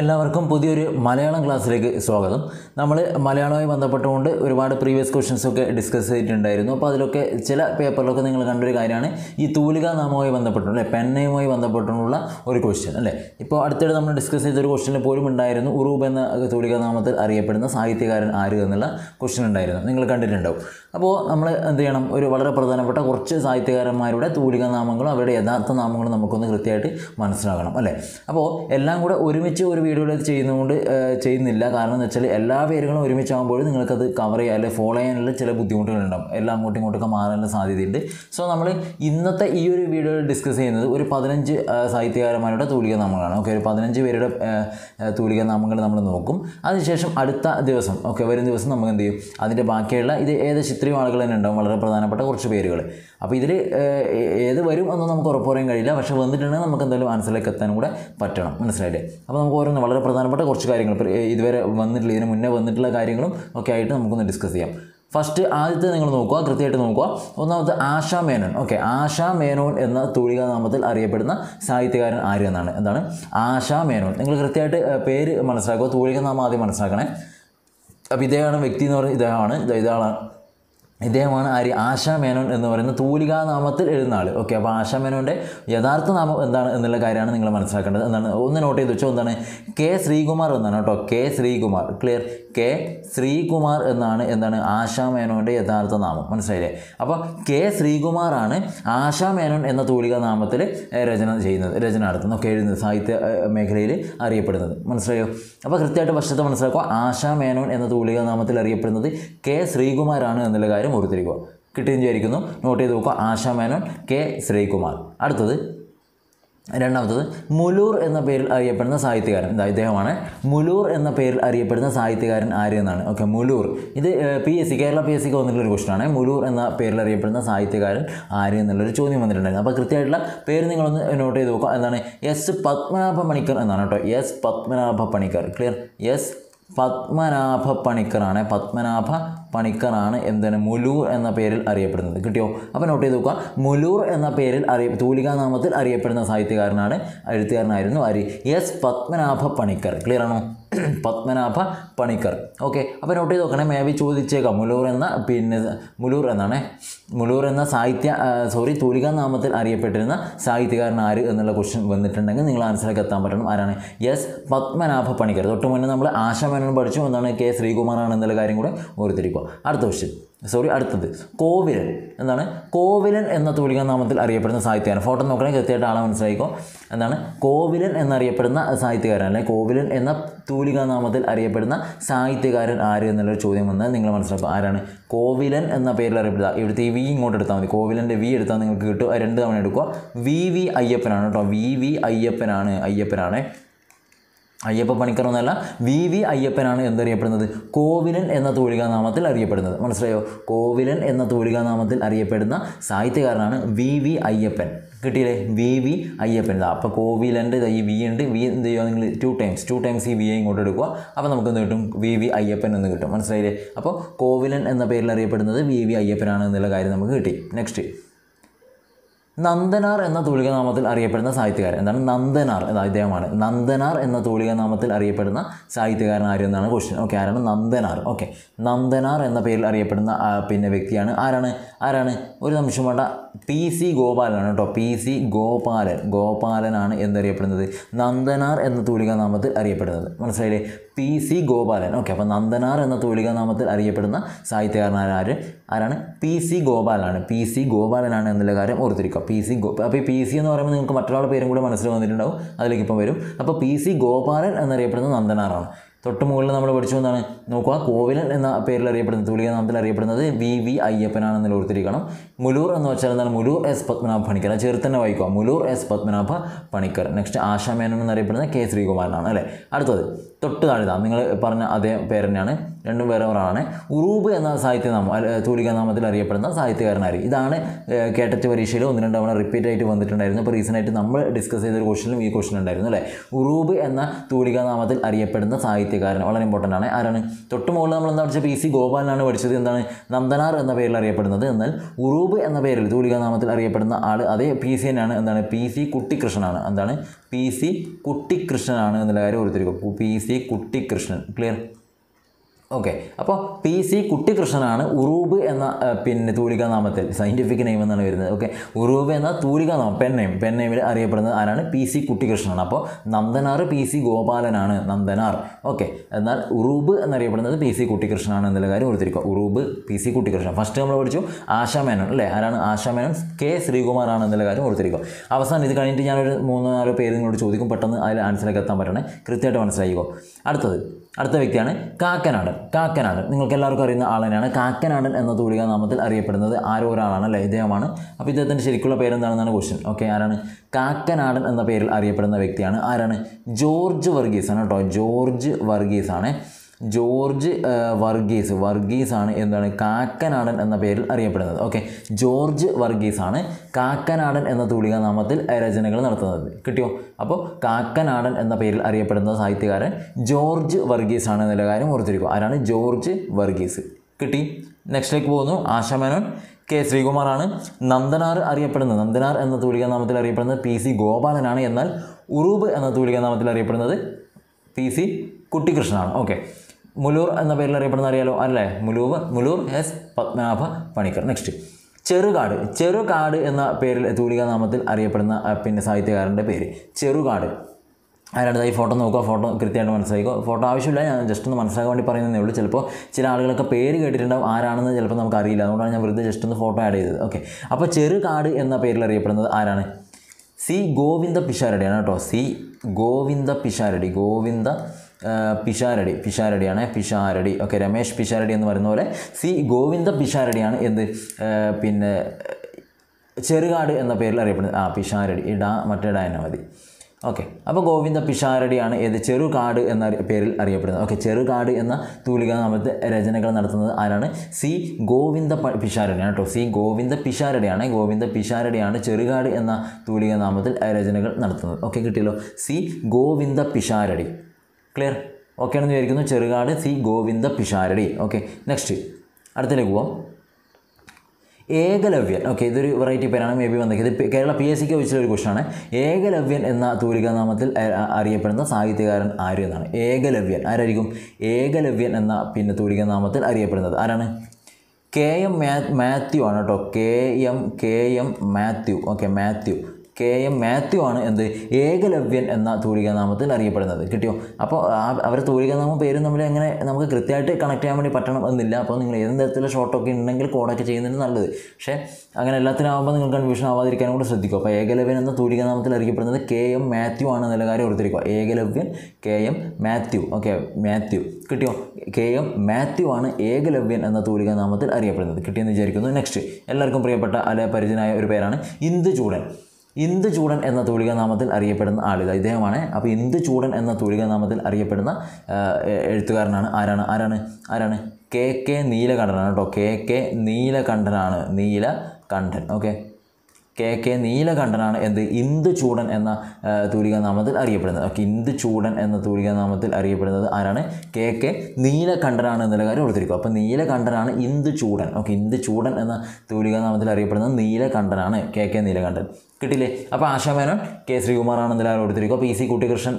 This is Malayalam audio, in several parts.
എല്ലാവർക്കും പുതിയൊരു മലയാളം ക്ലാസ്സിലേക്ക് സ്വാഗതം നമ്മൾ മലയാളവുമായി ബന്ധപ്പെട്ടുകൊണ്ട് ഒരുപാട് പ്രീവിയസ് ഒക്കെ ഡിസ്കസ് ചെയ്തിട്ടുണ്ടായിരുന്നു അപ്പോൾ അതിലൊക്കെ ചില പേപ്പറിലൊക്കെ നിങ്ങൾ കണ്ടൊരു കാര്യമാണ് ഈ തൂലിക നാമവുമായി ബന്ധപ്പെട്ടുള്ള അല്ലെ ബന്ധപ്പെട്ടുള്ള ഒരു ക്വസ്റ്റ്യൻ അല്ലേ ഇപ്പോൾ അടുത്തിടെ നമ്മൾ ഡിസ്കസ് ചെയ്തൊരു ക്വസ്റ്റ്യനിൽ പോലും ഉണ്ടായിരുന്നു ഉറൂബ് എന്ന തൂലിക നാമത്തിൽ അറിയപ്പെടുന്ന സാഹിത്യകാരൻ ആര് എന്നുള്ള ക്വസ്റ്റ്യൻ ഉണ്ടായിരുന്നു നിങ്ങൾ കണ്ടിട്ടുണ്ടാവും അപ്പോൾ നമ്മൾ എന്ത് ചെയ്യണം ഒരു വളരെ പ്രധാനപ്പെട്ട കുറച്ച് സാഹിത്യകാരന്മാരുടെ തൂലിക നാമങ്ങളും അവരുടെ യഥാർത്ഥ നാമങ്ങളും നമുക്കൊന്ന് കൃത്യമായിട്ട് മനസ്സിലാക്കണം അല്ലേ അപ്പോൾ എല്ലാം കൂടെ ഒരുമിച്ച് ഒരു വീഡിയോയിൽ ചെയ്യുന്നതുകൊണ്ട് ചെയ്യുന്നില്ല കാരണം എന്ന് വെച്ചാൽ എല്ലാ പേരുകളും ഒരുമിച്ചാകുമ്പോൾ നിങ്ങൾക്കത് കവർ ചെയ്യാൻ അല്ലെങ്കിൽ ഫോളോ ചെയ്യാനുള്ള ചില ബുദ്ധിമുട്ടുകളുണ്ടാവും എല്ലാം അങ്ങോട്ടും ഇങ്ങോട്ടൊക്കെ മാറാനുള്ള സാധ്യതയുണ്ട് സോ നമ്മൾ ഇന്നത്തെ ഈ ഒരു വീഡിയോയിൽ ഡിസ്കസ് ചെയ്യുന്നത് ഒരു പതിനഞ്ച് സാഹിത്യകാരന്മാരുടെ തൂലിക നാമങ്ങളാണ് ഓക്കെ ഒരു പതിനഞ്ച് പേരുടെ തൂലിക നാമങ്ങൾ നമ്മൾ നോക്കും അതിനുശേഷം അടുത്ത ദിവസം ഓക്കെ വരും ദിവസം നമുക്ക് എന്ത് ചെയ്യും അതിൻ്റെ ബാക്കിയുള്ള ഇത് ഏകദേശം ഇത്രയും ആളുകൾ തന്നെ ഉണ്ടാവും വളരെ പ്രധാനപ്പെട്ട കുറച്ച് പേരുകൾ അപ്പോൾ ഇതിൽ ഏത് വരും എന്നൊന്നും നമുക്ക് ഉറപ്പ് പറയാൻ കഴിയില്ല പക്ഷേ വന്നിട്ടുണ്ടെങ്കിൽ നമുക്ക് എന്തായാലും ആൻസറിലേക്ക് എത്താനും കൂടെ പറ്റണം മനസ്സിലായില്ലേ അപ്പോൾ നമുക്ക് ഓരോന്ന് വളരെ പ്രധാനപ്പെട്ട കുറച്ച് കാര്യങ്ങൾ ഇതുവരെ വന്നിട്ടില്ല ഇതിന് മുന്നേ വന്നിട്ടുള്ള കാര്യങ്ങളും ഒക്കെ ആയിട്ട് നമുക്കൊന്ന് ഡിസ്കസ് ചെയ്യാം ഫസ്റ്റ് ആദ്യത്തെ നിങ്ങൾ നോക്കുക കൃത്യമായിട്ട് നോക്കുക ഒന്നാമത്തെ ആശാ മേനോൻ ഓക്കെ ആശാ മേനോൻ എന്ന തൂലികാ അറിയപ്പെടുന്ന സാഹിത്യകാരൻ ആര് എന്നാണ് എന്താണ് ആശാ മേനോൻ നിങ്ങൾ കൃത്യമായിട്ട് പേര് മനസ്സിലാക്കുക തൂലികാ ആദ്യം മനസ്സിലാക്കണേ അപ്പോൾ ഇദ്ദേഹമാണ് വ്യക്തി എന്ന് പറയുന്നത് ഇദ്ദേഹമാണ് ഇതാണ് ഇദ്ദേഹമാണ് ആര് ആശാ മേനോൻ എന്ന് പറയുന്ന തൂലികാ നാമത്തിൽ എഴുതുന്ന ആൾ ഓക്കെ അപ്പോൾ ആശാ മേനോൻ്റെ യഥാർത്ഥ നാമം എന്താണ് എന്നുള്ള കാര്യമാണ് നിങ്ങൾ മനസ്സിലാക്കേണ്ടത് എന്താണ് ഒന്ന് നോട്ട് ചെയ്ത് വെച്ചോ എന്താണ് കെ ശ്രീകുമാർ എന്നാണ് കേട്ടോ K Sreekumar clear K Sreekumar എന്നാണ് എന്താണ് ആശാ മേനോൻ്റെ യഥാർത്ഥ നാമം മനസ്സിലായില്ലേ അപ്പോൾ കെ ശ്രീകുമാറാണ് ആശാ മേനോൻ എന്ന തൂലിക നാമത്തിൽ രചന ചെയ്യുന്നത് രചന നടത്തുന്നത് ഒക്കെ എഴുതുന്നത് സാഹിത്യ മേഖലയിൽ അറിയപ്പെടുന്നത് മനസ്സിലായോ അപ്പോൾ കൃത്യമായിട്ട് വർഷത്തെ മനസ്സിലാക്കുക ആശാ മേനോൻ എന്ന തൂലിക നാമത്തിൽ അറിയപ്പെടുന്നത് കെ ശ്രീകുമാറാണ് എന്നുള്ള കാര്യം ഓർത്തിരിക്കുക കിട്ടിയെന്ന് വിചാരിക്കുന്നു നോട്ട് ചെയ്ത് നോക്കുക ആശാ മേനോൻ കെ ശ്രീകുമാർ അടുത്തത് രണ്ടാമത്തത് മുലൂർ എന്ന പേരിൽ അറിയപ്പെടുന്ന സാഹിത്യകാരൻ എന്താ ഇദ്ദേഹമാണ് മുലൂർ എന്ന പേരിൽ അറിയപ്പെടുന്ന സാഹിത്യകാരൻ ആര് എന്നാണ് ഓക്കെ മുലൂർ ഇത് P S C Kerala P S സിക്ക് വന്നിട്ടുള്ളൊരു ക്വസ്റ്റനാണ് മുലൂർ എന്ന പേരിൽ അറിയപ്പെടുന്ന സാഹിത്യകാരൻ ആര് എന്നുള്ളൊരു ചോദ്യം വന്നിട്ടുണ്ടായിരുന്നു അപ്പോൾ കൃത്യമായിട്ടുള്ള പേര് നിങ്ങളൊന്ന് നോട്ട് ചെയ്ത് നോക്കുക എന്താണ് എസ് പത്മനാഭ പണിക്കർ എന്നാണ് കേട്ടോ S Padmanabha Panicker clear S Padmanabha പണിക്കറാണ് പത്മനാഭ പണിക്കറാണ് എന്താണ് മുലൂർ എന്ന പേരിൽ അറിയപ്പെടുന്നത് കിട്ടിയോ അപ്പോൾ നോട്ട് ചെയ്ത് നോക്കുക മുലൂർ എന്ന പേരിൽ അറിയ തൂലികാ നാമത്തിൽ അറിയപ്പെടുന്ന സാഹിത്യകാരനാണ് എഴുത്തുകാരനായിരുന്നു ആര് എസ് പത്മനാഭ പണിക്കർ ക്ലിയർ ആണോ പത്മനാഭ പണിക്കർ ഓക്കെ അപ്പോൾ നോട്ട് ചെയ്ത് നോക്കണേ മേ ബി ചോദിച്ചേക്കാം മുലൂർ എന്ന പിന്നെ മുലൂർ എന്നാണ് മുലൂർ എന്ന സാഹിത്യ സോറി തൂലിക നാമത്തിൽ അറിയപ്പെട്ടിരുന്ന സാഹിത്യകാരൻ ആര് എന്നുള്ള ക്വസ്റ്റ്യൻ വന്നിട്ടുണ്ടെങ്കിൽ നിങ്ങൾ ആൻസറിലേക്ക് എത്താൻ പറ്റണം ആരാണ് യെസ് പത്മനാഭ പണിക്കർ തൊട്ട് മുന്നേ നമ്മൾ ആശാമേനോൻ പഠിച്ചു എന്നാണ് കെ ശ്രീകുമാറാണ് എന്നുള്ള കാര്യം കൂടെ ഓർത്തിരിക്കുക അടുത്ത ക്വസ്റ്റ്യൻ സോറി അടുത്തത് കോവിലൻ എന്താണ് കോവിലൻ എന്ന തൂലിക നാമത്തിൽ അറിയപ്പെടുന്ന സാഹിത്യകാരൻ ഫോട്ടോ നോക്കണേ കൃത്യമായിട്ട് ആളെ മനസ്സിലായിക്കോ എന്താണ് കോവിലൻ എന്നറിയപ്പെടുന്ന സാഹിത്യകാരൻ അല്ലെങ്കിൽ കോവിലൻ എന്ന തൂലിക നാമത്തിൽ അറിയപ്പെടുന്ന സാഹിത്യകാരൻ ആര് എന്നുള്ളൊരു ചോദ്യം വന്നാൽ നിങ്ങൾ മനസ്സിലാക്കുക ആരാണ് കോവിലൻ എന്ന പേരിൽ അറിയപ്പെടുക ഇവിടുത്തെ ഈ വി ഇങ്ങോട്ട് എടുത്താൽ മതി കോവിലൻ്റെ വി എടുത്താൽ നിങ്ങൾക്ക് കിട്ടും രണ്ട് തവണ എടുക്കുക വി വി അയ്യപ്പനാണ് കേട്ടോ വി വി അയ്യപ്പനാണ് അയ്യപ്പനാണ് അയ്യപ്പ പണിക്കർ എന്നല്ല വി വി അയ്യപ്പനാണ് എന്തറിയപ്പെടുന്നത് കോവിലൻ എന്ന തൂലികാ നാമത്തിൽ അറിയപ്പെടുന്നത് മനസ്സിലായോ കോവിലൻ എന്ന തൂലികാ നാമത്തിൽ അറിയപ്പെടുന്ന സാഹിത്യകാരനാണ് വി വി അയ്യപ്പൻ കിട്ടിയില്ലേ വി വി അയ്യപ്പൻ ഇതാ അപ്പോൾ കോവിലൻ്റെ ഈ വി ഉണ്ട് വി എന്ത് ചെയ്യുക നിങ്ങൾ ടു ടൈംസ് ടു ടൈംസ് ഈ വി ഇങ്ങോട്ട് എടുക്കുക അപ്പോൾ നമുക്ക് എന്ത് കിട്ടും വി വി അയ്യപ്പൻ എന്ന് കിട്ടും മനസ്സിലായില്ലേ അപ്പോൾ കോവിലൻ എന്ന പേരിൽ അറിയപ്പെടുന്നത് വി വി അയ്യപ്പനാണ് എന്നുള്ള കാര്യം നമുക്ക് കിട്ടി നെക്സ്റ്റ് നന്ദനാർ എന്ന തൂലികനാമത്തിൽ അറിയപ്പെടുന്ന സാഹിത്യകാരൻ എന്താണ് നന്ദനാർ എന്ന ഇദ്ദേഹമാണ് നന്ദനാർ എന്ന തൂലികനാമത്തിൽ അറിയപ്പെടുന്ന സാഹിത്യകാരൻ ആരെന്നാണ് ക്വസ്റ്റ്യൻ ഓക്കെ ആരാണ് നന്ദനാർ ഓക്കെ നന്ദനാർ എന്ന പേരിൽ അറിയപ്പെടുന്ന പിന്നെ വ്യക്തിയാണ് ആരാണ് ആരാണ് ഒരു നിമിഷം വേണ്ട പി സി ഗോപാലനാണ് കേട്ടോ പി സി ഗോപാലൻ ഗോപാലനാണ് എന്തറിയപ്പെടുന്നത് നന്ദനാർ എന്ന തൂലികനാമത്തിൽ അറിയപ്പെടുന്നത് മനസ്സിലായില്ലേ പി സി ഗോപാലൻ ഓക്കെ അപ്പോൾ നന്ദനാർ എന്ന തൂലികാനാമത്തിൽ അറിയപ്പെടുന്ന സാഹിത്യകാരനാണ് ആര് ആരാണ് പി സി ഗോപാലനാണ് പി സി ഗോപാലനാണ് എന്നുള്ള കാര്യം ഓർത്തിരിക്കുക പി സി ഗോ അപ്പോൾ പി സി എന്ന് പറയുമ്പോൾ നിങ്ങൾക്ക് മറ്റൊരാളുടെ പേരും കൂടി മനസ്സിൽ വന്നിട്ടുണ്ടാവും അതിലേക്ക് ഇപ്പം വരും അപ്പോൾ പി സി ഗോപാലൻ എന്നറിയപ്പെടുന്ന നന്ദനാറാണ് തൊട്ട് മുകളിൽ നമ്മൾ പഠിച്ചു എന്താണ് നോക്കുക കോവിലൻ എന്ന പേരിൽ അറിയപ്പെടുന്നത് തൂലിക നാമത്തിൽ അറിയപ്പെടുന്നത് വി വി അയ്യപ്പനാണെന്ന് ഓർത്തിരിക്കണം മുലൂർ എന്ന് വെച്ചാൽ എന്താണ് മുലൂർ എസ് പത്മനാഭ പണിക്കർ ചേർത്ത് തന്നെ വായിക്കുക മുലൂർ എസ് പത്മനാഭ പണിക്കർ നെക്സ്റ്റ് ആശാമേനോൻ എന്നറിയപ്പെടുന്നത് കെ ശ്രീകുമാരനാണ് അല്ലേ അടുത്തത് തൊട്ട് താഴ്ന്ന നിങ്ങൾ പറഞ്ഞ അതേ പേര് തന്നെയാണ് രണ്ടും വേറെ ഒരാളാണ് ഉറൂബ് എന്ന സാഹിത്യനാമം തൂലിക നാമത്തിൽ അറിയപ്പെടുന്ന സാഹിത്യകാരനായിരുന്നു ഇതാണ് കേട്ടറ്റ് പരീക്ഷയിൽ ഒന്ന് രണ്ട് തവണ റിപ്പീറ്റ് ആയിട്ട് വന്നിട്ടുണ്ടായിരുന്നു അപ്പോൾ ആയിട്ട് നമ്മൾ ഡിസ്കസ് ഒരു ക്വസ്റ്റിനും ഈ ക്വസ്റ്റൻ ഉണ്ടായിരുന്നു അല്ലേ ഉറൂബ് എന്ന തൂലിക നാമത്തിൽ അറിയപ്പെടുന്ന സാഹിത്യകാരൻ വളരെ ഇമ്പോർട്ടൻ്റ് ആണ് ആരാണ് തൊട്ട് മുകളിൽ നമ്മൾ എന്താ പഠിച്ചത് പി സി ഗോപാലനാണ് പഠിച്ചത് എന്താണ് നന്ദനാർ എന്ന പേരിൽ അറിയപ്പെടുന്നത് എന്നാൽ ഉറൂബ് എന്ന പേരിൽ തൂലിക നാമത്തിൽ അറിയപ്പെടുന്ന ആൾ അതേ പി സി തന്നെയാണ് എന്താണ് പി സി കുട്ടിക്കൃഷ്ണനാണ് എന്താണ് പി സി കുട്ടിക്കൃഷ്ണനാണ് എന്നുള്ള കാര്യം ഓർത്തിരിക്കും P C Kuttikrishnan clear okay അപ്പോൾ പി സി കുട്ടികൃഷ്ണനാണ് ഉറൂബ് എന്ന പിന്നെ തൂലിക നാമത്തിൽ സയൻറ്റിഫിക് നെയിം എന്നാണ് വരുന്നത് ഓക്കെ ഉറൂബ് എന്ന തൂലിക നാമം പെൻ നെയിം പെൻ നെയിമിൽ അറിയപ്പെടുന്നത് ആരാണ് പി സി കുട്ടികൃഷ്ണനാണ് അപ്പോൾ നന്ദനാർ പി സി ഗോപാലനാണ് നന്ദനാർ ഓക്കെ എന്നാൽ ഉറൂബ് എന്നറിയപ്പെടുന്നത് പി സി കുട്ടികൃഷ്ണനാണ് എന്നുള്ള കാര്യം ഓർത്തിരിക്കുക Uroob P C Kuttikrishnan first നമ്മൾ പഠിച്ചു ആശാമേനോൻ അല്ലേ ആരാണ് ആശാമേനോൻ കെ ശ്രീകുമാറാണ് എന്നുള്ള കാര്യം ഓർത്തിരിക്കുക അവസാനം ഇത് കഴിഞ്ഞിട്ട് ഞാനൊരു മൂന്നോ നാലോ പേര് നിങ്ങളോട് ചോദിക്കും പെട്ടെന്ന് അതിൽ ആൻസറിലേക്ക് എത്താൻ പറ്റണേ കൃത്യമായിട്ട് മനസ്സിലായിക്കോ അടുത്തത് അടുത്ത വ്യക്തിയാണ് കാക്കനാടൻ കാക്കനാടൻ നിങ്ങൾക്ക് എല്ലാവർക്കും അറിയുന്ന ആൾ തന്നെയാണ് കാക്കനാടൻ എന്ന തൂലിക നാമത്തിൽ അറിയപ്പെടുന്നത് ആരോ ഒരാളാണ് അല്ലേ ഇദ്ദേഹമാണ് അപ്പോൾ ഇദ്ദേഹത്തിൻ്റെ ശരിക്കുള്ള പേരെന്താണെന്നാണ് ക്വസ്റ്റ്യൻ ഓക്കെ ആരാണ് കാക്കനാടൻ എന്ന പേരിൽ അറിയപ്പെടുന്ന വ്യക്തിയാണ് ആരാണ് ജോർജ് വർഗീസ് ആണ് കേട്ടോ ജോർജ് വർഗീസ് ആണ് ജോർജ് വർഗീസ് വർഗീസ് ആണ് എന്താണ് കാക്കനാടൻ എന്ന പേരിൽ അറിയപ്പെടുന്നത് ഓക്കെ ജോർജ് വർഗീസ് ആണ് കാക്കനാടൻ എന്ന നാമത്തിൽ രചനകൾ നടത്തുന്നത് കിട്ടിയോ അപ്പോൾ കാക്കനാടൻ എന്ന പേരിൽ അറിയപ്പെടുന്ന സാഹിത്യകാരൻ ജോർജ് വർഗീസ് ആണ് എന്നുള്ള കാര്യം ഓർത്തിരിക്കും ആരാണ് ജോർജ് വർഗീസ് കിട്ടി നെക്സ്റ്റിലേക്ക് പോകുന്നു ആശാമേനോൻ കെ ശ്രീകുമാറാണ് നന്ദനാർ അറിയപ്പെടുന്നത് നന്ദനാർ എന്ന നാമത്തിൽ അറിയപ്പെടുന്നത് പി സി ഗോപാലനാണ് എന്നാൽ ഉറൂബ് എന്ന നാമത്തിൽ അറിയപ്പെടുന്നത് പി സി കുട്ടിക്കൃഷ്ണനാണ് ഓക്കെ മുലൂർ എന്ന പേരിൽ അറിയപ്പെടുന്ന അറിയാലോ അല്ലേ മുലൂവ് മുലൂർ എസ് പത്മനാഭ പണിക്കർ നെക്സ്റ്റ് ചെറുകാട് ചെറുകാട് എന്ന പേരിൽ തൂലിക നാമത്തിൽ അറിയപ്പെടുന്ന പിന്നെ സാഹിത്യകാരൻ്റെ പേര് ചെറുകാട് അതിനടുത്ത് ഈ ഫോട്ടോ നോക്കുക ഫോട്ടോ കൃത്യമായിട്ട് മനസ്സിലാക്കുക ഫോട്ടോ ആവശ്യമില്ല ഞാൻ ജസ്റ്റ് ഒന്ന് മനസ്സിലാക്കാൻ വേണ്ടി പറയുന്നതേ ഉള്ളൂ ചിലപ്പോൾ ചില ആളുകളൊക്കെ പേര് കേട്ടിട്ടുണ്ടാവും ആരാണെന്ന് ചിലപ്പോൾ നമുക്ക് അറിയില്ല അതുകൊണ്ടാണ് ഞാൻ വെറുതെ ജസ്റ്റ് ഒന്ന് ഫോട്ടോ ആഡ് ചെയ്തത് ഓക്കെ അപ്പോൾ ചെറുകാട് എന്ന പേരിൽ അറിയപ്പെടുന്നത് ആരാണ് സി ഗോവിന്ദ പിഷാരടിയാണ് കേട്ടോ സി ഗോവിന്ദ പിഷാരടി ഗോവിന്ദ പിഷാരടി പിഷാരടിയാണ് പിഷാരടി ഓക്കെ രമേശ് പിഷാരടി എന്ന് പറയുന്ന പോലെ സി ഗോവിന്ദ പിഷാരടിയാണ് എന്ത് പിന്നെ ചെറുകാട് എന്ന പേരിൽ അറിയപ്പെടുന്നത് ആ പിഷാരടി ഈ ഡാ മറ്റേ ഡാന മതി ഓക്കെ അപ്പോൾ ഗോവിന്ദ പിഷാരടിയാണ് ഏത് ചെറുകാട് എന്ന പേരിൽ അറിയപ്പെടുന്നത് ഓക്കെ ചെറുകാട് എന്ന തൂലിക നാമത്തെ രചനകൾ നടത്തുന്നത് ആരാണ് സി ഗോവിന്ദ പിഷാരടിയാണ് കേട്ടോ സി ഗോവിന്ദ പിഷാരടിയാണ് ഗോവിന്ദ പിഷാരടിയാണ് ചെറുകാട് എന്ന തൂലിക നാമത്തിൽ രചനകൾ നടത്തുന്നത് ഓക്കെ കിട്ടിയല്ലോ C Govinda Pisharody clear okay ആണെന്ന് വിചാരിക്കുന്നു Cherukad C Govinda Pisharody okay next അടുത്തിലേക്ക് പോവാം ഏകലവ്യൻ ഓക്കെ ഇതൊരു വെറൈറ്റി പേരാണ് മേ ബി വന്നത് ഇത് കേരള പി എസ് സിക്ക് വെച്ചിട്ടുള്ള ഒരു ഏകലവ്യൻ എന്ന തൂലികാനാമത്തിൽ അറിയപ്പെടുന്ന സാഹിത്യകാരൻ ആര് എന്നാണ് ഏകലവ്യൻ ആരായിരിക്കും ഏകലവ്യൻ എന്ന പിന്നെ തൂലികാനാമത്തിൽ അറിയപ്പെടുന്നത് ആരാണ് കെ എം മാത്യു ആണ് കേട്ടോ K M K M Mathew okay Mathew K M Mathew ആണ് എന്ത് ഏകലവ്യൻ എന്ന തൂലികാനാമത്തിൽ അറിയപ്പെടുന്നത് കിട്ടിയോ അപ്പോൾ അവരെ തൂലികാനാമം പേരും തമ്മിൽ എങ്ങനെ നമുക്ക് കൃത്യമായിട്ട് കണക്ട് ചെയ്യാൻ വേണ്ടി പറ്റണം എന്നില്ല അപ്പോൾ നിങ്ങൾ ഏത് തരത്തിലുള്ള ഷോട്ടൊക്കെ ഉണ്ടെങ്കിൽ കോഡൊക്കെ ചെയ്യുന്നതിന് നല്ലത് പക്ഷേ അങ്ങനെ എല്ലാത്തിനാവുമ്പോൾ നിങ്ങൾ കൺഫ്യൂഷൻ ആവാതിരിക്കാനും കൂടെ ശ്രദ്ധിക്കും അപ്പോൾ ഏകലവ്യൻ എന്ന തൂലികാനാമത്തിൽ അറിയപ്പെടുന്നത് കെ എം മാത്യു ആണ് എന്നുള്ള കാര്യം ഓർത്തിരിക്കുക Ekalavyan K M Mathew okay Mathew കിട്ടിയോ കെ എം മാത്യു ആണ് ഏകലവ്യൻ എന്ന തൂലികാനാമത്തിൽ അറിയപ്പെടുന്നത് കിട്ടിയെന്ന് വിചാരിക്കുന്നു നെക്സ്റ്റ് എല്ലാവർക്കും പ്രിയപ്പെട്ട അല്ലെ പരിചയനായ ഒരു പേരാണ് ഇന്ദു ചൂടൻ ചൂടൻ എന്ന നാമത്തിൽ അറിയപ്പെടുന്ന ആളുകൾ ഇദ്ദേഹമാണ് അപ്പോൾ ചൂടൻ എന്ന നാമത്തിൽ അറിയപ്പെടുന്ന എഴുത്തുകാരനാണ് ആരാണ് ആരാണ് ആരാണ് കെ കെ നീലകണ്ഠനാണ് കേട്ടോ കെ കെ നീലകണ്ഠനാണ് നീലകണ്ഠൻ ഓക്കെ കെ കെ നീലകണ്ഠനാണ് എന്ത് ചൂടൻ എന്ന തൂലികാനാമത്തിൽ അറിയപ്പെടുന്നത് ഓക്കെ ചൂടൻ എന്ന തൂലികാനാമത്തിൽ അറിയപ്പെടുന്നത് ആരാണ് കെ കെ നീലകണ്ഠനാണ് എന്നുള്ള കാര്യം ഓർത്തിരിക്കും അപ്പോൾ നീലകണ്ഠനാണ് ചൂടൻ ഓക്കെ ചൂടൻ എന്ന തൂലികാനാമത്തിൽ അറിയപ്പെടുന്നത് നീലകണ്ഠനാണ് കെ കെ നീലകണ്ഠൻ കിട്ടില്ലേ അപ്പോൾ ആശാമേനോൻ കെ ശ്രീകുമാറാണ് എന്നുള്ള ആരോടുത്തിരിക്കും അപ്പോൾ ഇ സി കുട്ടികൃഷ്ണൻ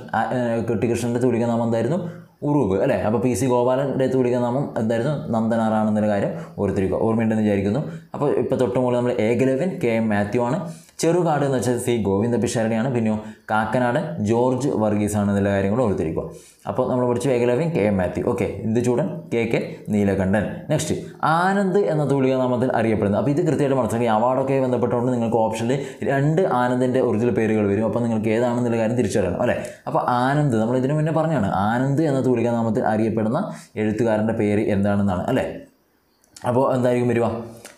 കുട്ടികൃഷ്ണൻ്റെ തൂലികാനാമം എന്തായിരുന്നു ഉറൂബ് അല്ലേ അപ്പോൾ പി സി ഗോപാലൻ എടുത്ത് വിളിക്കുന്ന നാമം എന്തായിരുന്നു നന്ദനാറാണെന്നൊരു കാര്യം ഓർത്തിരിക്കുക ഓർമ്മയുണ്ടെന്ന് വിചാരിക്കുന്നു അപ്പോൾ ഇപ്പോൾ തൊട്ട് നമ്മൾ ഏകലവ്യൻ കെ എം മാത്യു ആണ് ചെറുകാട് എന്ന് വെച്ചാൽ സി ഗോവിന്ദ പിഷാരണിയാണ് പിന്നെയോ കാക്കനാട് ജോർജ് വർഗീസ് ആണ് എന്നുള്ള കാര്യം കൂടെ ഓർത്തിരിക്കുക അപ്പോൾ നമ്മൾ പഠിച്ചു Ekalavyan K M Mathew okay Induchoodan K K Neelakantan next Anand എന്ന തുളിക നാമത്തിൽ അറിയപ്പെടുന്നത് അപ്പോൾ ഇത് കൃത്യമായിട്ട് മനസ്സിലാക്കി അവാർഡൊക്കെ ബന്ധപ്പെട്ടുകൊണ്ട് നിങ്ങൾക്ക് ഓപ്ഷനിൽ രണ്ട് ആനന്ദിൻ്റെ ഒറിജിനൽ പേരുകൾ വരും അപ്പോൾ നിങ്ങൾക്ക് ഏതാണെന്നുള്ള കാര്യം തിരിച്ചറിയണം അല്ലേ അപ്പോൾ ആനന്ദ് നമ്മൾ ഇതിനു മുന്നേ പറഞ്ഞാണ് ആനന്ദ് എന്ന തുളിക നാമത്തിൽ അറിയപ്പെടുന്ന എഴുത്തുകാരൻ്റെ പേര് എന്താണെന്നാണ് അല്ലേ അപ്പോൾ എന്തായിരിക്കും വരുവാ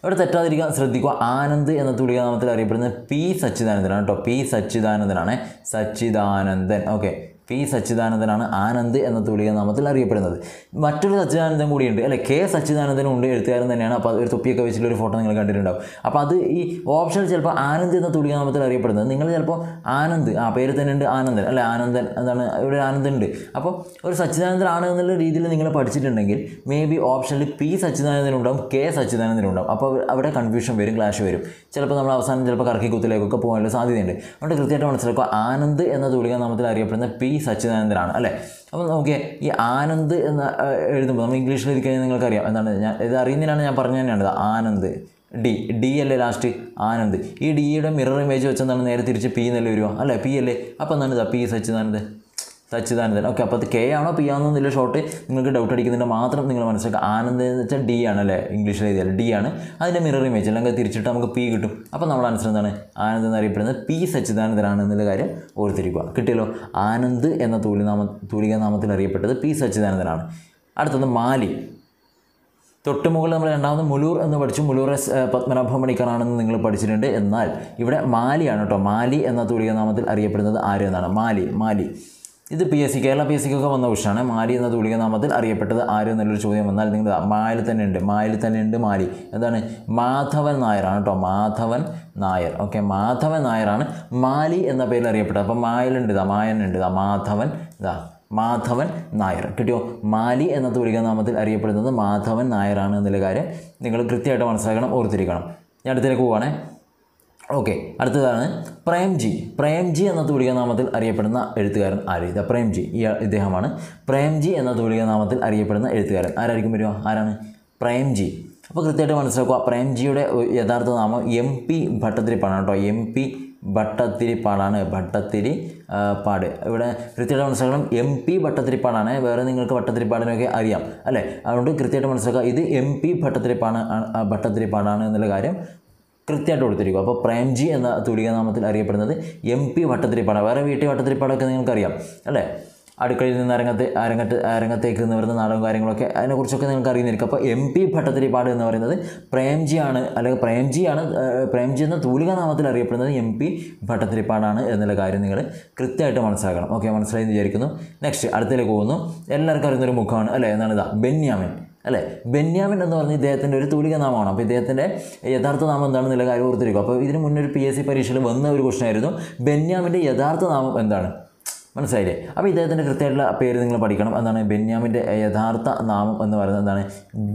ഇവിടെ തെറ്റാതിരിക്കാൻ ശ്രദ്ധിക്കുക ആനന്ദ് എന്ന തുളികനാമത്തിൽ അറിയപ്പെടുന്നത് പി സച്ചിദാനന്ദനാണ് കേട്ടോ പി സച്ചിദാനന്ദനാണ് സച്ചിദാനന്ദൻ ഓക്കെ പി സച്ചിദാനന്ദനാണ് ആനന്ദ് എന്ന തുളിക നാമത്തിൽ അറിയപ്പെടുന്നത് മറ്റൊരു സച്ചിദാനന്ദൻ കൂടിയുണ്ട് അല്ലെ കെ സച്ചിദാനന്ദനും ഉണ്ട് എഴുത്തുകാരൻ തന്നെയാണ് അപ്പോൾ ഒരു തൊപ്പിയൊക്കെ വെച്ചിട്ടുള്ള ഒരു ഫോട്ടോ നിങ്ങൾ കണ്ടിട്ടുണ്ടാവും അപ്പോൾ അത് ഈ ഓപ്ഷൻ ചിലപ്പോൾ ആനന്ദ് എന്ന തുളിക നാമത്തിൽ അറിയപ്പെടുന്നത് നിങ്ങൾ ചിലപ്പോൾ ആനന്ദ് ആ പേര് തന്നെ ഉണ്ട് ആനന്ദൻ അല്ലെ ആനന്ദൻ എന്താണ് ഇവിടെ ആനന്ദൻ ഉണ്ട് അപ്പോൾ ഒരു ആണ് എന്നുള്ള രീതിയിൽ നിങ്ങൾ പഠിച്ചിട്ടുണ്ടെങ്കിൽ മേ ബി ഓപ്ഷനിൽ പി സച്ചിദാനന്ദൻ ഉണ്ടാവും കെ സച്ചിദാനന്ദൻ ഉണ്ടാവും അപ്പോൾ അവിടെ കൺഫ്യൂഷൻ വരും ക്ലാഷ് വരും ചിലപ്പോൾ നമ്മൾ അവസാനം ചിലപ്പോൾ കറക്കിക്കുത്തിലേക്കൊക്കെ പോകാനുള്ള സാധ്യതയുണ്ട് അതുകൊണ്ട് കൃത്യമായിട്ട് മനസ്സിലാക്കുക ആനന്ദ് എന്ന തുളിക നാമത്തിൽ അറിയപ്പെടുന്ന പി സച്ചിദാനന്ദനാണ് അല്ലേ അപ്പോൾ നോക്കിയേ ഈ ആനന്ദ് എന്ന് എഴുതുമ്പോൾ നമ്മൾ ഇംഗ്ലീഷിൽ ഇരിക്കുന്നത് നിങ്ങൾക്കറിയാം എന്താണ് ഞാൻ ഇത് അറിയുന്നതിനാണ് ഞാൻ പറഞ്ഞു തന്നെയാണ് ആനന്ദ് ഡി ഡി അല്ലേ ലാസ്റ്റ് ആനന്ദ് ഈ ഡിയുടെ മിറർ ഇമേജ് വെച്ച് എന്താണ് നേരെ തിരിച്ച് പി എന്നല്ലേ വരുമോ അല്ലേ പി അല്ലേ അപ്പോൾ എന്താണ് ഇതാ പി സച്ചിദാനന്ദ് സച്ചിദാനന്ദൻ ഓക്കെ അപ്പോൾ അത് കെ ആണോ പി ആണോ എന്നില്ല ഷോർട്ട് നിങ്ങൾക്ക് ഡൗട്ട് അടിക്കുന്നുണ്ട് മാത്രം നിങ്ങൾ മനസ്സിലാക്കുക ആനന്ദ് എന്ന് വെച്ചാൽ ഡി ആണ് അല്ലേ ഇംഗ്ലീഷിൽ എഴുതിയാൽ ഡി ആണ് അതിൻ്റെ മിറർ ഇമേജ് അല്ലെങ്കിൽ തിരിച്ചിട്ട് നമുക്ക് പി കിട്ടും അപ്പോൾ നമ്മുടെ ആൻസർ എന്താണ് ആനന്ദ് എന്നറിയപ്പെടുന്നത് പി സച്ചിദാനന്ദനാണ് എന്നുള്ള കാര്യം ഓർത്തിരിക്കുക കിട്ടിയല്ലോ ആനന്ദ് എന്ന തൂലിനാമ തൂലികാനാമത്തിൽ അറിയപ്പെട്ടത് പി സച്ചിദാനന്ദനാണ് അടുത്തത് മാലി തൊട്ട് മുകളിൽ നമ്മൾ രണ്ടാമത് മുലൂർ എന്ന് പഠിച്ചു മുലൂർ എസ് പത്മനാഭ മണിക്കറാണെന്ന് നിങ്ങൾ പഠിച്ചിട്ടുണ്ട് എന്നാൽ ഇവിടെ മാലിയാണ് കേട്ടോ മാലി എന്ന തൂലിക നാമത്തിൽ അറിയപ്പെടുന്നത് ആര് എന്നാണ് മാലി മാലി ഇത് P S C Kerala P S സിക്കൊക്കെ വന്ന വിഷയമാണ് മാരി എന്ന തുളിക നാമത്തിൽ അറിയപ്പെട്ടത് ആര് എന്നുള്ളൊരു ചോദ്യം വന്നാൽ നിങ്ങൾ മായിൽ തന്നെ ഉണ്ട് മായിൽ തന്നെ ഉണ്ട് മാരി എന്താണ് മാധവൻ നായരാണ് കേട്ടോ മാധവൻ നായർ ഓക്കെ മാധവൻ നായരാണ് മാലി എന്ന പേരിൽ അറിയപ്പെട്ടത് അപ്പോൾ മായലുണ്ട് ഇതാ ഉണ്ട് ഇതാ മാധവൻ ഇതാ മാധവൻ നായർ കിട്ടിയോ മാലി എന്ന തുളിക നാമത്തിൽ അറിയപ്പെടുന്നത് മാധവൻ നായരാണ് എന്നുള്ള കാര്യം നിങ്ങൾ കൃത്യമായിട്ട് മനസ്സിലാക്കണം ഓർത്തിരിക്കണം ഞാൻ അടുത്തേക്ക് പോവുകയാണേ ഓക്കെ അടുത്തതാണ് പ്രേംജി പ്രേംജി എന്ന വിളിക നാമത്തിൽ അറിയപ്പെടുന്ന എഴുത്തുകാരൻ ആര് ഇത് പ്രേംജി ഈ ഇദ്ദേഹമാണ് പ്രേംജി എന്ന വിളിക നാമത്തിൽ അറിയപ്പെടുന്ന എഴുത്തുകാരൻ ആരായിരിക്കും വരിക ആരാണ് പ്രേംജി അപ്പോൾ കൃത്യമായിട്ട് മനസ്സിലാക്കുക പ്രേംജിയുടെ യഥാർത്ഥ നാമം എം പി ഭട്ടത്തിരിപ്പാണ് കേട്ടോ എം പി ഭട്ടത്തിരിപ്പാടാണ് ഭട്ടത്തിരി പാട് ഇവിടെ കൃത്യമായിട്ട് മനസ്സിലാക്കണം എം പി ഭട്ടത്തിരിപ്പാടാണ് വേറെ നിങ്ങൾക്ക് ഭട്ടത്തിരിപ്പാടിനൊക്കെ അറിയാം അല്ലേ അതുകൊണ്ട് കൃത്യമായിട്ട് മനസ്സിലാക്കുക ഇത് എം പി ഭട്ടത്തിരിപ്പാണ് ഭട്ടത്തിരിപ്പാടാണ് എന്നുള്ള കാര്യം കൃത്യമായിട്ട് കൊടുത്തിരിക്കും അപ്പോൾ പ്രേംജി എന്ന തൂലികാനാമത്തിൽ അറിയപ്പെടുന്നത് എം പി വട്ടത്തിരിപ്പാട വേറെ വീട്ടിൽ വട്ടത്തിരിപ്പാടൊക്കെ നിങ്ങൾക്കറിയാം അല്ലേ അടുക്കളയിൽ നിന്ന് അരങ്ങത്ത് അരങ്ങത്ത് അരങ്ങത്തേക്ക് നിന്ന് വരുന്ന നാടകം കാര്യങ്ങളൊക്കെ അതിനെക്കുറിച്ചൊക്കെ നിങ്ങൾക്ക് അറിയുന്നിരിക്കും അപ്പോൾ എം പി ഭട്ടത്തിരിപ്പാട് എന്ന് പറയുന്നത് പ്രേംജിയാണ് അല്ലെങ്കിൽ പ്രേംജിയാണ് പ്രേംജി എന്ന തൂലികാനാമത്തിൽ അറിയപ്പെടുന്നത് എം പി ഭട്ടത്തിരിപ്പാടാണ് എന്നുള്ള കാര്യം നിങ്ങൾ കൃത്യമായിട്ട് മനസ്സിലാക്കണം ഓക്കെ മനസ്സിലായി എന്ന് വിചാരിക്കുന്നു നെക്സ്റ്റ് അടുത്തേക്ക് പോകുന്നു എല്ലാവർക്കും അറിയുന്നൊരു മുഖമാണ് അല്ലേ എന്നാണ് ഇതാ ബെന്യാമിൻ അല്ലേ ബെന്യാമിൻ എന്ന് പറഞ്ഞ ഇദ്ദേഹത്തിൻ്റെ ഒരു തൂലിക നാമമാണ് അപ്പോൾ ഇദ്ദേഹത്തിൻ്റെ യഥാർത്ഥ നാമം എന്താണെന്നുള്ള കാര്യം ഓർത്തിരിക്കും അപ്പോൾ ഇതിന് മുന്നേ ഒരു പി എസ് സി പരീക്ഷയിൽ വന്ന ഒരു ക്വസ്റ്റൻ ആയിരുന്നു ബെന്യാമിൻ്റെ യഥാർത്ഥ നാമം എന്താണ് മനസ്സിലായില്ലേ അപ്പോൾ ഇദ്ദേഹത്തിൻ്റെ കൃത്യമായിട്ടുള്ള പേര് നിങ്ങൾ പഠിക്കണം എന്നാണ് ബെന്യാമിൻ്റെ യഥാർത്ഥ നാമം എന്ന് പറയുന്നത് എന്താണ്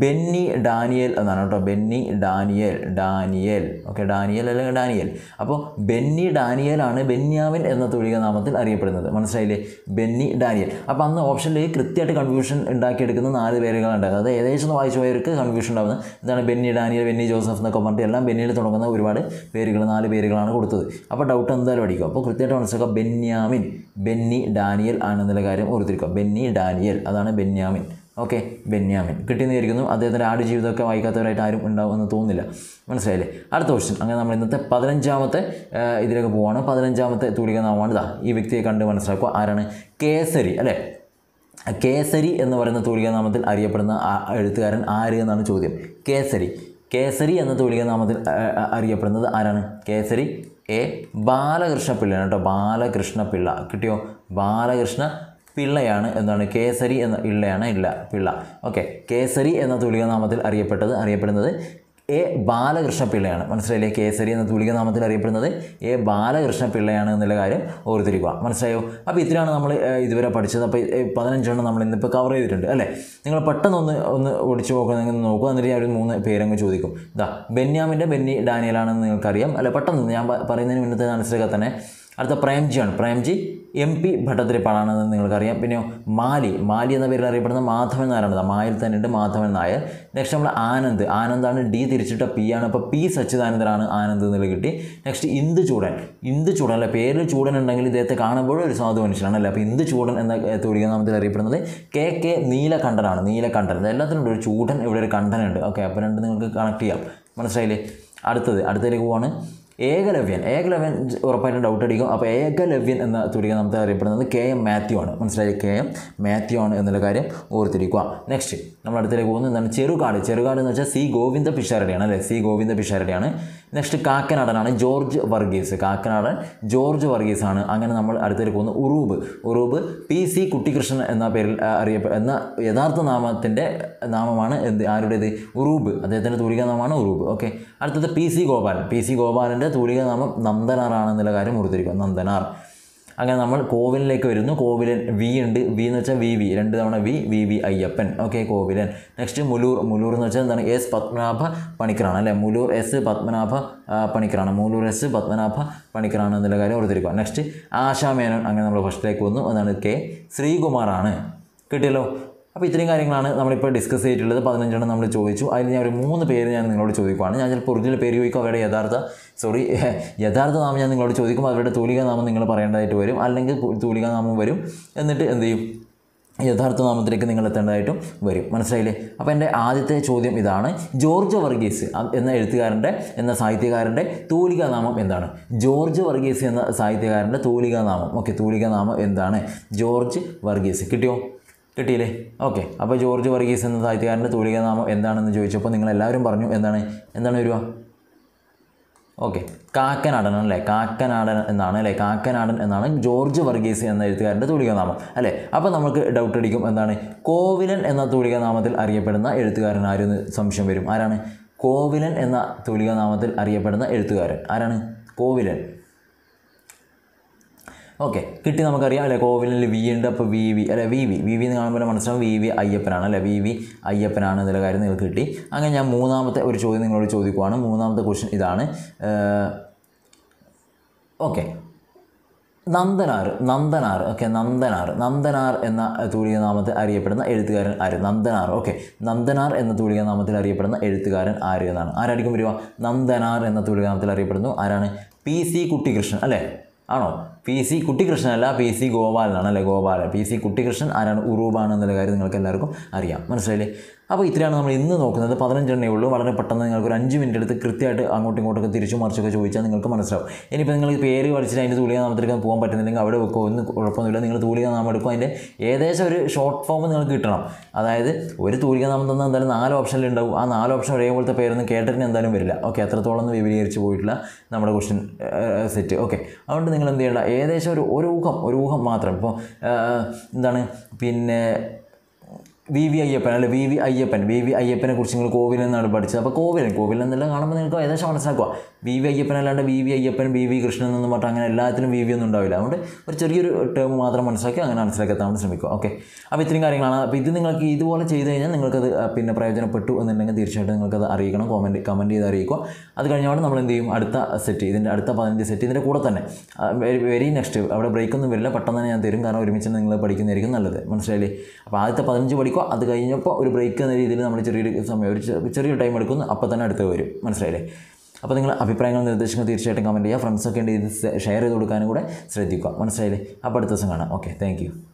ബെന്നി ഡാനിയൽ എന്നാണ് കേട്ടോ ബെന്നി ഡാനിയൽ ഡാനിയൽ ഓക്കെ ഡാനിയൽ അല്ലെങ്കിൽ ഡാനിയൽ അപ്പോൾ ബെന്നി ഡാനിയലാണ് ബെന്യാമിൻ എന്ന തൊഴിക നാമത്തിൽ അറിയപ്പെടുന്നത് മനസ്സിലായില്ലേ ബെന്നി ഡാനിയൽ അപ്പോൾ അന്ന് ഓപ്ഷനിൽ കൃത്യമായിട്ട് കൺഫ്യൂഷൻ ഉണ്ടാക്കിയെടുക്കുന്ന നാല് പേരുകളുണ്ട് അത് ഏകദേശം വായിച്ചു പോയവർക്ക് കൺഫ്യൂഷൻ ഉണ്ടാകുന്നത് എന്താണ് ബെന്നി ഡാനിയൽ ബെന്നി ജോസഫ് എന്നൊക്കെ പറഞ്ഞിട്ട് എല്ലാം ബെന്നിയിൽ തുടങ്ങുന്ന ഒരുപാട് പേരുകൾ നാല് പേരുകളാണ് കൊടുത്തത് അപ്പോൾ ഡൗട്ട് എന്തായാലും അടിക്കും അപ്പോൾ കൃത്യമായിട്ട് മനസ്സിലാക്കുക ബെന്യാമിൻ ബെന്നി ബെന്നി ഡാനിയൽ ആണെന്നുള്ള കാര്യം ഓർത്തിരിക്കുക ബെന്നി ഡാനിയൽ അതാണ് ബെന്യാമിൻ ഓക്കെ ബെന്യാമിൻ കിട്ടിയെന്നായിരിക്കുന്നു അദ്ദേഹത്തിൻ്റെ ആട് ജീവിതമൊക്കെ വായിക്കാത്തവരായിട്ട് ആരും ഉണ്ടാവും എന്ന് തോന്നുന്നില്ല മനസ്സിലായില്ലേ അടുത്ത ക്വസ്റ്റ്യൻ അങ്ങനെ നമ്മൾ ഇന്നത്തെ പതിനഞ്ചാമത്തെ ഇതിലേക്ക് പോവാണ് പതിനഞ്ചാമത്തെ തൂലിക നാമമാണ് ഈ വ്യക്തിയെ കണ്ട് മനസ്സിലാക്കുക ആരാണ് കേസരി അല്ലേ കേസരി എന്ന് പറയുന്ന തൂലിക നാമത്തിൽ അറിയപ്പെടുന്ന എഴുത്തുകാരൻ ആര് എന്നാണ് ചോദ്യം കേസരി കേസരി എന്ന തൂലിക നാമത്തിൽ അറിയപ്പെടുന്നത് ആരാണ് കേസരി എ ബാലകൃഷ്ണപിള്ളയാണ് കേട്ടോ ബാലകൃഷ്ണപിള്ള കിട്ടിയോ ബാലകൃഷ്ണ പിള്ളയാണ് എന്താണ് കേസരി എന്ന ഇള്ളയാണ് ഇല്ല പിള്ള ഓക്കെ കേസരി എന്ന തൂലികനാമത്തിൽ അറിയപ്പെട്ടത് അറിയപ്പെടുന്നത് എ ബാലകൃഷ്ണ പിള്ളയാണ് മനസ്സിലായില്ലേ കേസരി എന്ന തുളിക നാമത്തിൽ അറിയപ്പെടുന്നത് എ ബാലകൃഷ്ണ പിള്ളയാണ് എന്നുള്ള കാര്യം ഓർത്തിരിക്കുക മനസ്സിലായോ അപ്പോൾ ഇത്രയാണ് നമ്മൾ ഇതുവരെ പഠിച്ചത് അപ്പോൾ പതിനഞ്ചെണ്ണം നമ്മൾ ഇന്നിപ്പോൾ കവർ ചെയ്തിട്ടുണ്ട് അല്ലേ നിങ്ങൾ പെട്ടെന്ന് ഒന്ന് ഒന്ന് ഓടിച്ചു നോക്കുക എന്നിട്ട് ഞാൻ ഒരു മൂന്ന് പേരങ്ങ് ചോദിക്കും ഇതാ ബെന്യാമിൻ്റെ ബെന്നി ഡാനിയലാണെന്ന് നിങ്ങൾക്കറിയാം അല്ലെ പെട്ടെന്ന് ഞാൻ പറയുന്നതിന് മുന്നത്തെ മനസ്സിലൊക്കെ തന്നെ അടുത്ത പ്രേംജിയാണ് പ്രേംജി എം പി ഭട്ടതിരിപ്പാടാണെന്ന് നിങ്ങൾക്കറിയാം പിന്നെ മാലി മാലി എന്ന പേരിൽ അറിയപ്പെടുന്ന മാധവൻ നായരാണ് മായിൽ ഉണ്ട് മാധവൻ നായർ നെക്സ്റ്റ് നമ്മൾ ആനന്ദ് ആനന്ദാണ് ഡി തിരിച്ചിട്ട പി ആണ് അപ്പോൾ പി സച്ചിദാനന്ദനാണ് ആനന്ദ് എന്നുള്ളത് കിട്ടി നെക്സ്റ്റ് ഇന്ദു ചൂടൻ ഇന്ദു ചൂടൻ അല്ലെ പേരിൽ ചൂടൻ ഉണ്ടെങ്കിൽ ഇദ്ദേഹത്തെ കാണുമ്പോഴും ഒരു സാധു മനുഷ്യനാണ് അല്ലേ അപ്പോൾ ഇന്ദു ചൂടൻ എന്ന തൊഴികനാമത്തിൽ അറിയപ്പെടുന്നത് കെ കെ നീലകണ്ഠനാണ് നീലകണ്ഠൻ എല്ലാത്തിനുണ്ട് ഒരു ചൂടൻ ഇവിടെ ഒരു കണ്ഠനുണ്ട് ഓക്കെ അപ്പോൾ രണ്ട് നിങ്ങൾക്ക് കണക്ട് ചെയ്യാം മനസ്സിലായില്ലേ അടുത്തത് അടുത്തതിലേക്ക് പോവാണ് ഏകലവ്യൻ ഏകലവ്യൻ ഉറപ്പായിട്ടും ഡൗട്ട് അടിക്കും അപ്പോൾ ഏകലവ്യൻ എന്ന തുടിക നമുക്ക് അറിയപ്പെടുന്നത് കെ എം മാത്യു ആണ് മനസ്സിലായി കെ എം മാത്യു ആണ് എന്നുള്ള കാര്യം ഓർത്തിരിക്കുക നെക്സ്റ്റ് നമ്മൾ അടുത്തേക്ക് പോകുന്നത് എന്താണ് ചെറുകാട് ചെറുകാട് എന്ന് വെച്ചാൽ സി ഗോവിന്ദ പിഷാരടിയാണ് അല്ലേ സി ഗോവിന്ദ പിഷാരടിയാണ് നെക്സ്റ്റ് കാക്കനാടനാണ് ജോർജ് വർഗീസ് കാക്കനാടൻ ജോർജ് വർഗീസ് ആണ് അങ്ങനെ നമ്മൾ അടുത്തേക്ക് പോകുന്നത് ഉറൂബ് ഉറൂബ് പി സി കുട്ടികൃഷ്ണൻ എന്ന പേരിൽ അറിയപ്പെ എന്ന യഥാർത്ഥ നാമത്തിൻ്റെ നാമമാണ് എന്ത് ആരുടേത് ഉറൂബ് അദ്ദേഹത്തിൻ്റെ തൂലിക നാമമാണ് ഉറൂബ് ഓക്കെ അടുത്തത് P C Gopalan P C ഗോപാലൻ്റെ തൂലിക നാമം നന്ദനാറാണെന്നുള്ള കാര്യം ഓർത്തിരിക്കുക നന്ദനാർ അങ്ങനെ നമ്മൾ കോവിലിലേക്ക് വരുന്നു കോവിലൻ വി ഉണ്ട് വി എന്ന് വെച്ചാൽ വി വി രണ്ട് തവണ V V V Ayyappan okay Kovilan next Mooloor Mooloor എന്ന് വെച്ചാൽ എന്താണ് എസ് പത്മനാഭ പണിക്കറാണ് അല്ലേ മുലൂർ എസ് പത്മനാഭ പണിക്കറാണ് മുലൂർ എസ് പത്മനാഭ പണിക്കറാണ് എന്നുള്ള കാര്യം ഓർത്തിരിക്കുക നെക്സ്റ്റ് ആശാമേനോൻ അങ്ങനെ നമ്മൾ ഫസ്റ്റിലേക്ക് വന്നു അതാണ് കെ ശ്രീകുമാറാണ് കിട്ടിയല്ലോ അപ്പോൾ ഇത്രയും കാര്യങ്ങളാണ് നമ്മളിപ്പോൾ ഡിസ്കസ് ചെയ്തിട്ടുള്ളത് പതിനഞ്ചെണ്ണം നമ്മൾ ചോദിച്ചു അതിൽ ഞാൻ ഒരു മൂന്ന് പേര് ഞാൻ നിങ്ങളോട് ചോദിക്കുവാണ് ഞാൻ ചിലപ്പോൾ ഒറിജിനൽ പേര് ചോദിക്കും അവരുടെ യഥാർത്ഥ സോറി യഥാർത്ഥ നാമം ഞാൻ നിങ്ങളോട് ചോദിക്കും അവരുടെ തൂലിക നാമം നിങ്ങൾ പറയേണ്ടതായിട്ട് വരും അല്ലെങ്കിൽ തൂലിക നാമം വരും എന്നിട്ട് എന്ത് ചെയ്യും യഥാർത്ഥ നാമത്തിലേക്ക് നിങ്ങൾ എത്തേണ്ടതായിട്ടും വരും മനസ്സിലായില്ലേ അപ്പോൾ എൻ്റെ ആദ്യത്തെ ചോദ്യം ഇതാണ് ജോർജ് വർഗീസ് എന്ന എഴുത്തുകാരൻ്റെ എന്ന സാഹിത്യകാരൻ്റെ തൂലിക നാമം എന്താണ് ജോർജ് വർഗീസ് എന്ന സാഹിത്യകാരൻ്റെ തൂലിക നാമം ഓക്കെ തൂലിക നാമം എന്താണ് ജോർജ് വർഗീസ് കിട്ടിയോ കിട്ടിയില്ലേ ഓക്കെ അപ്പോൾ ജോർജ് വർഗീസ് എന്ന സാഹിത്യകാരൻ്റെ നാമം എന്താണെന്ന് ചോദിച്ചപ്പോൾ നിങ്ങൾ എല്ലാവരും പറഞ്ഞു എന്താണ് എന്താണ് വരിക ഓക്കെ കാക്കനാടൻ അല്ലേ കാക്കനാടൻ എന്നാണ് അല്ലേ കാക്കനാടൻ എന്നാണ് ജോർജ് വർഗീസ് എന്ന എഴുത്തുകാരൻ്റെ നാമം അല്ലേ അപ്പോൾ നമുക്ക് ഡൗട്ട് അടിക്കും എന്താണ് കോവിലൻ എന്ന നാമത്തിൽ അറിയപ്പെടുന്ന എഴുത്തുകാരൻ ആരും സംശയം വരും ആരാണ് കോവിലൻ എന്ന നാമത്തിൽ അറിയപ്പെടുന്ന എഴുത്തുകാരൻ ആരാണ് കോവിലൻ ഓക്കെ കിട്ടി നമുക്കറിയാം അല്ലെ കോവിലിൽ വി ഉണ്ട് അപ്പോൾ വി വി അല്ലെ വി വി വി വി എന്ന് കാണുമ്പോൾ മനസ്സിലാവും വി വി അയ്യപ്പനാണ് അല്ലെ വി വി അയ്യപ്പനാണ് എന്നുള്ള കാര്യം നിങ്ങൾക്ക് കിട്ടി അങ്ങനെ ഞാൻ മൂന്നാമത്തെ ഒരു ചോദ്യം നിങ്ങളോട് ചോദിക്കുവാണ് മൂന്നാമത്തെ ക്വസ്റ്റ്യൻ ഇതാണ് ഓക്കെ നന്ദനാർ നന്ദനാർ ഓക്കെ നന്ദനാർ നന്ദനാർ എന്ന തൂലികനാമത്തിൽ അറിയപ്പെടുന്ന എഴുത്തുകാരൻ ആര് നന്ദനാർ ഓക്കെ നന്ദനാർ എന്ന നാമത്തിൽ അറിയപ്പെടുന്ന എഴുത്തുകാരൻ ആര് എന്നാണ് ആരായിരിക്കും വരിക നന്ദനാർ എന്ന തൂലികനാമത്തിൽ അറിയപ്പെടുന്നു ആരാണ് പി സി കുട്ടികൃഷ്ണൻ അല്ലേ ആണോ പി സി അല്ല പി സി ഗോപാലനാണ് അല്ലേ ഗോപാലൻ പി സി കുട്ടികൃഷ്ണൻ ആരാണ് ഉറൂബാണ് എന്നുള്ള കാര്യം നിങ്ങൾക്ക് എല്ലാവർക്കും അറിയാം മനസ്സിലായില്ലേ അപ്പോൾ ഇത്രയാണ് നമ്മൾ ഇന്ന് നോക്കുന്നത് പതിനഞ്ചെണ്ണേ ഉള്ളൂ വളരെ പെട്ടെന്ന് നിങ്ങൾക്ക് ഒരു അഞ്ച് മിനിറ്റ് എടുത്ത് കൃത്യമായിട്ട് അങ്ങോട്ടും ഇങ്ങോട്ടൊക്കെ തിരിച്ചു മറിച്ചൊക്കെ ചോദിച്ചാൽ നിങ്ങൾക്ക് മനസ്സിലാവും ഇനിയിപ്പോൾ നിങ്ങൾ പേര് പഠിച്ചിട്ട് അതിൻ്റെ തൂളിക നാമത്തിലേക്ക് പോകാൻ പറ്റുന്നില്ലെങ്കിൽ അവിടെ വെക്കുമോ ഒന്നും കുഴപ്പമൊന്നുമില്ല നിങ്ങൾ തൂളിക നാമം എടുക്കും അതിൻ്റെ ഏകദേശം ഒരു ഷോർട്ട് ഫോം നിങ്ങൾക്ക് കിട്ടണം അതായത് ഒരു തൂളിക നാമം തന്നാൽ എന്തായാലും നാല് ഓപ്ഷനിൽ ഉണ്ടാവും ആ നാല് ഓപ്ഷൻ ഒരേപോലത്തെ പേരൊന്നും കേട്ടിട്ട് എന്തായാലും വരില്ല ഓക്കെ അത്രത്തോളം ഒന്ന് വിപുലീകരിച്ച് പോയിട്ടില്ല നമ്മുടെ ക്വസ്റ്റ്യൻ സെറ്റ് ഓക്കെ അതുകൊണ്ട് നിങ്ങൾ എന്ത് ചെയ്യേണ്ട ഏകദേശം ഒരു ഒരു ഊഹം ഒരു ഊഹം മാത്രം ഇപ്പോൾ എന്താണ് പിന്നെ വി വി അയ്യപ്പൻ അല്ലെ V V Ayyappan V V അയ്യപ്പനെ കുറിച്ച് നിങ്ങൾ കോവിലൻ നിന്നാണ് പഠിച്ചത് അപ്പോൾ കോവിലൻ കോവിലൻ എന്നെല്ലാം കാണുമ്പോൾ നിങ്ങൾക്ക് ഏകദേശം മനസ്സിലാക്കുക വി വി അയ്യപ്പൻ അല്ലാണ്ട് V V Ayyappan V V Krishnan എന്നൊന്നും പറഞ്ഞാൽ അങ്ങനെ എല്ലാത്തിനും വി വി ഒന്നും ഉണ്ടാവില്ല അതുകൊണ്ട് ഒരു ചെറിയൊരു ടേം മാത്രം മനസ്സിലാക്കി അങ്ങനെ മനസ്സിലാക്കി എത്താൻ ശ്രമിക്കുക ഓക്കെ അപ്പോൾ ഇത്രയും കാര്യങ്ങളാണ് അപ്പോൾ ഇത് നിങ്ങൾക്ക് ഇതുപോലെ ചെയ്ത് കഴിഞ്ഞാൽ നിങ്ങൾക്കത് പിന്നെ പ്രയോജനപ്പെട്ടു എന്നുണ്ടെങ്കിൽ തീർച്ചയായിട്ടും നിങ്ങൾക്കത് അറിയിക്കണം കോമൻറ്റ് കമൻറ്റ് ചെയ്ത് അറിയിക്കുക അത് കഴിഞ്ഞാൽ നമ്മൾ എന്ത് ചെയ്യും അടുത്ത സെറ്റ് ഇതിൻ്റെ അടുത്ത പതിനഞ്ച് സെറ്റ് ഇതിൻ്റെ കൂടെ തന്നെ വെരി നെക്സ്റ്റ് അവിടെ ബ്രേക്കൊന്നും വരില്ല പെട്ടെന്ന് തന്നെ ഞാൻ തരും കാരണം ഒരുമിച്ച് നിങ്ങൾ പഠിക്കുന്നതായിരിക്കും നല്ലത് മനസ്സിലായില്ലേ അപ്പോൾ ആദ്യത്തെ പതിനഞ്ച് പഠിക്കുക അപ്പോൾ അത് കഴിഞ്ഞപ്പോൾ ഒരു ബ്രേക്ക് എന്ന രീതിയിൽ നമ്മൾ ചെറിയൊരു സമയം ഒരു ചെറിയൊരു ടൈം എടുക്കുന്നു അപ്പോൾ തന്നെ അടുത്ത് വരും മനസ്സിലായില്ലേ അപ്പോൾ നിങ്ങൾ അഭിപ്രായങ്ങൾ നിർദ്ദേശങ്ങൾ തീർച്ചയായിട്ടും കമൻറ്റ് ചെയ്യുക ഫ്രണ്ട്സൊക്കെ ഉണ്ട് ഇത് ഷെയർ ചെയ്ത് കൊടുക്കാനും കൂടെ ശ്രദ്ധിക്കുക മനസ്സിലായില്ലേ അപ്പോൾ അടുത്ത ദിവസം കാണാം ഓക്കെ താങ്ക്